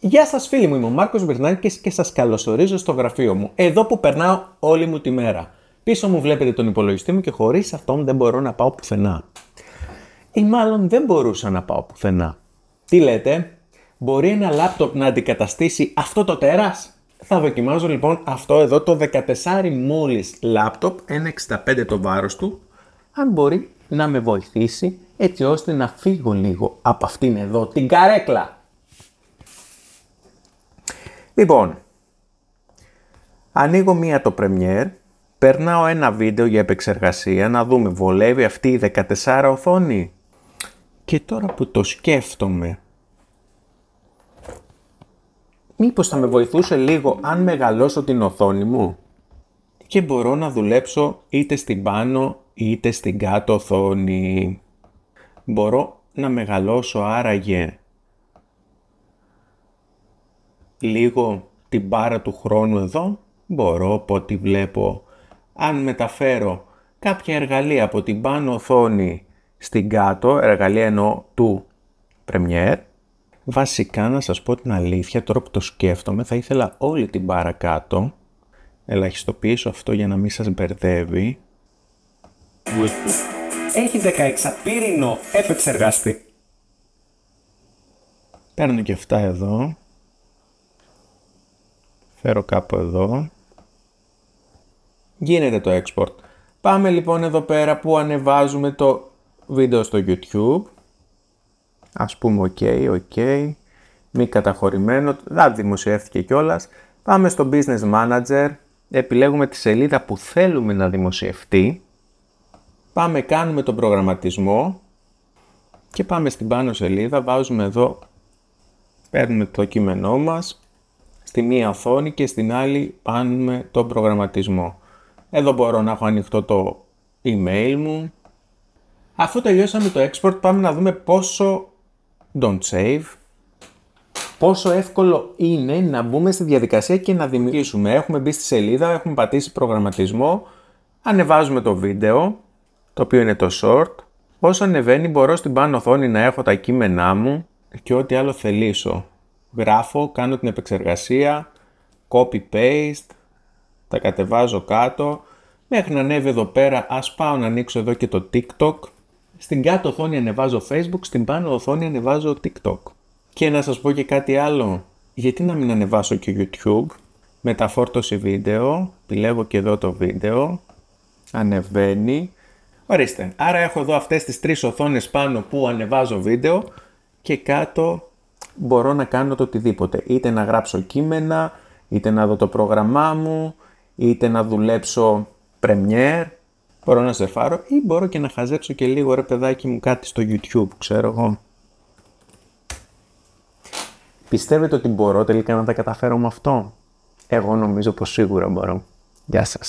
Γεια σας φίλοι μου, είμαι ο Μάρκος Μπερνάκης και σας καλωσορίζω στο γραφείο μου, εδώ που περνάω όλη μου τη μέρα. Πίσω μου βλέπετε τον υπολογιστή μου και χωρίς αυτόν δεν μπορώ να πάω πουθενά. Ή μάλλον δεν μπορούσα να πάω πουθενά. Τι λέτε, μπορεί ένα λάπτοπ να αντικαταστήσει αυτό το τέρας? Θα δοκιμάζω λοιπόν αυτό εδώ το 14 μόλις λάπτοπ, 1.65 το βάρος του, αν μπορεί να με βοηθήσει έτσι ώστε να φύγω λίγο από αυτήν εδώ την καρέκλα. Λοιπόν, ανοίγω μία το πρεμιέρ, περνάω ένα βίντεο για επεξεργασία, να δούμε βολεύει αυτή η 14 οθόνη. Και τώρα που το σκέφτομαι, μήπως θα με βοηθούσε λίγο αν μεγαλώσω την οθόνη μου και μπορώ να δουλέψω είτε στην πάνω είτε στην κάτω οθόνη. Μπορώ να μεγαλώσω άραγε λίγο την πάρα του χρόνου εδώ, μπορώ από ό,τι βλέπω, αν μεταφέρω κάποια εργαλεία από την πάνω οθόνη στην κάτω, εργαλεία εννοώ του Premiere, βασικά να σας πω την αλήθεια, τώρα που το σκέφτομαι, θα ήθελα όλη την πάρα κάτω, ελαχιστοποιήσω αυτό για να μην σας μπερδεύει. Έχει 16 πύρινο επεξεργαστή. Παίρνω και αυτά εδώ φέρω κάπου εδώ. Γίνεται το export. Πάμε λοιπόν εδώ πέρα που ανεβάζουμε το βίντεο στο YouTube. Ας πούμε ok, ok, μη καταχωρημένο, δεν δημοσιεύτηκε κιόλας. Πάμε στο Business Manager, επιλέγουμε τη σελίδα που θέλουμε να δημοσιευτεί. Πάμε, κάνουμε τον προγραμματισμό και πάμε στην πάνω σελίδα, βάζουμε εδώ, παίρνουμε το κείμενό μας, στη μία οθόνη και στην άλλη πάνουμε τον προγραμματισμό. Εδώ μπορώ να έχω ανοιχτό το email μου. Αφού τελειώσαμε το export πάμε να δούμε πόσο don't save πόσο εύκολο είναι να μπούμε στη διαδικασία και να δημιουργήσουμε. Έχουμε μπει στη σελίδα, έχουμε πατήσει προγραμματισμό, ανεβάζουμε το βίντεο, το οποίο είναι το short. Όσο ανεβαίνει μπορώ στην πάνω οθόνη να έχω τα κείμενά μου και ό,τι άλλο θελήσω γράφω, κάνω την επεξεργασία, copy-paste, τα κατεβάζω κάτω, μέχρι να ανέβει εδώ πέρα, ας πάω να ανοίξω εδώ και το TikTok, στην κάτω οθόνη ανεβάζω Facebook, στην πάνω οθόνη ανεβάζω TikTok. Και να σας πω και κάτι άλλο, γιατί να μην ανεβάσω και YouTube, μεταφόρτωση βίντεο, επιλέγω και εδώ το βίντεο, ανεβαίνει, ορίστε, άρα έχω εδώ αυτές τις τρεις οθόνες πάνω που ανεβάζω βίντεο και κάτω μπορώ να κάνω το οτιδήποτε. Είτε να γράψω κείμενα, είτε να δω το πρόγραμμά μου, είτε να δουλέψω πρεμιέρ, μπορώ να φάρω ή μπορώ και να χαζέψω και λίγο ρε παιδάκι μου κάτι στο YouTube, ξέρω εγώ. Πιστεύετε ότι μπορώ τελικά να τα καταφέρω με αυτό? Εγώ νομίζω πως σίγουρα μπορώ. Γεια σας.